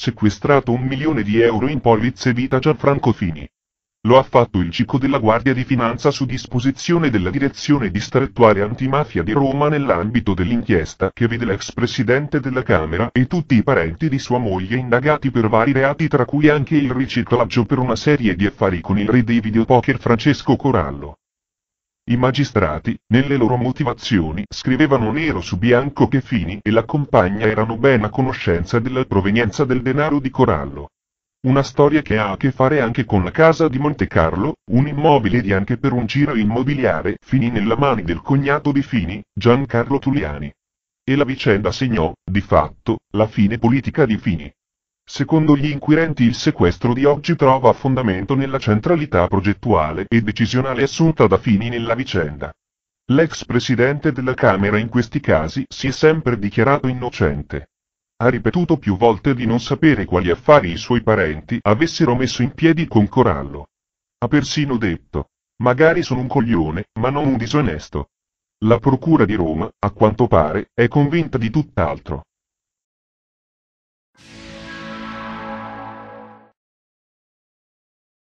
sequestrato un milione di euro in polizze vita Gianfranco Fini. Lo ha fatto il Cico della Guardia di Finanza su disposizione della Direzione Distrettuale Antimafia di Roma nell'ambito dell'inchiesta che vede l'ex presidente della Camera e tutti i parenti di sua moglie indagati per vari reati tra cui anche il riciclaggio per una serie di affari con il re dei videopoker Francesco Corallo. I magistrati, nelle loro motivazioni, scrivevano nero su bianco che Fini e la compagna erano ben a conoscenza della provenienza del denaro di Corallo. Una storia che ha a che fare anche con la casa di Monte Carlo, un immobile di anche per un giro immobiliare finì nella mani del cognato di Fini, Giancarlo Tuliani. E la vicenda segnò, di fatto, la fine politica di Fini. Secondo gli inquirenti il sequestro di oggi trova fondamento nella centralità progettuale e decisionale assunta da Fini nella vicenda. L'ex presidente della Camera in questi casi si è sempre dichiarato innocente. Ha ripetuto più volte di non sapere quali affari i suoi parenti avessero messo in piedi con Corallo. Ha persino detto, magari sono un coglione, ma non un disonesto. La Procura di Roma, a quanto pare, è convinta di tutt'altro.